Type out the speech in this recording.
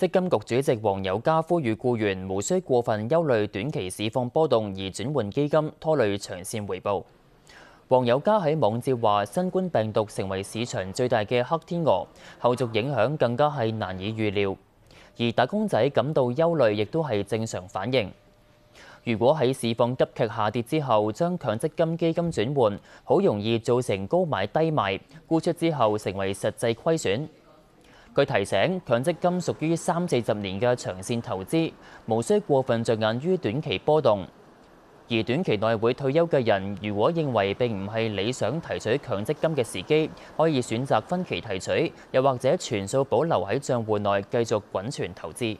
積金局主席黃友嘉呼籲雇员无需过分忧虑短期市况波动而转换基金拖累长线回报。黃友嘉喺網志話：新冠病毒成為市場最大嘅黑天鹅，後續影響更加係難以預料。而打工仔感到忧虑亦都係正常反應。如果喺市况急剧下跌之後將強積金基金轉換，好容易造成高買低賣，沽出之後成為實際虧損。佢提醒，強積金屬於三四十年嘅長線投資，無需過分著眼於短期波動。而短期內會退休嘅人，如果認為並唔係理想提取強積金嘅時機，可以選擇分期提取，又或者全數保留喺帳戶內繼續滾存投資。